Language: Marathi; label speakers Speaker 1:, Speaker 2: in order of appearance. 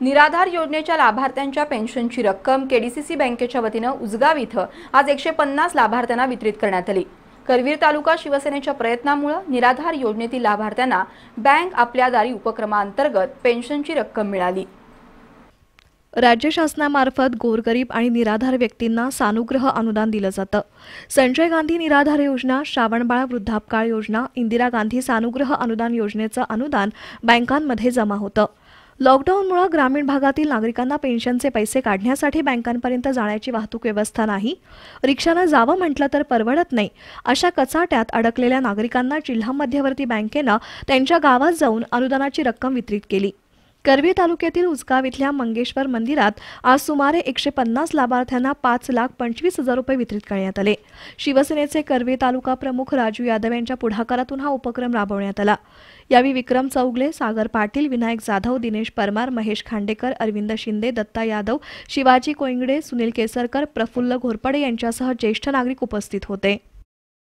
Speaker 1: निराधार योजनेच्या लाभार्थ्यांच्या पेन्शनची रक्कम केडीसीसी बँकेच्या वतीनं उजगाव इथं आज एकशे पन्नास लाभार्थ्यांना वितरित करण्यात आली करवीर तालुका शिवसेनेच्या प्रयत्नामुळे निराधार योजनेतील लाभार्थ्यांना बँक आपल्या दारी उपक्रमाअंतर्गत पेन्शनची रक्कम मिळाली
Speaker 2: राज्य शासनामार्फत गोरगरीब आणि निराधार व्यक्तींना सानुग्रह अनुदान दिलं जातं संजय गांधी निराधार योजना श्रावणबाळ वृद्धापकाळ योजना इंदिरा गांधी सानुग्रह अनुदान योजनेचं अनुदान बँकांमध्ये जमा होतं लॉकडाऊनमुळे ग्रामीण भागातील नागरिकांना पेन्शनचे पैसे काढण्यासाठी बँकांपर्यंत जाण्याची वाहतूक व्यवस्था नाही रिक्षानं जावं म्हटलं तर परवडत नाही अशा कचाट्यात अडकलेल्या नागरिकांना जिल्हा मध्यवर्ती बँकेनं त्यांच्या गावात जाऊन अनुदानाची रक्कम वितरित केली करवी तालुक्यातील उजगाव इथल्या मंगेश्वर मंदिरात आज सुमारे एकशे पन्नास लाभार्थ्यांना पाच लाख पंचवीस हजार रुपये वितरित करण्यात आले शिवसेनेचे करवी तालुका प्रमुख राजू यादव यांच्या पुढाकारातून हा उपक्रम राबवण्यात आला यावेळी विक्रम चौगले सागर पाटील विनायक जाधव दिनेश परमार महेश खांडेकर अरविंद शिंदे दत्ता यादव शिवाजी कोइंगडे सुनील केसरकर प्रफुल्ल घोरपडे यांच्यासह ज्येष्ठ नागरिक उपस्थित होते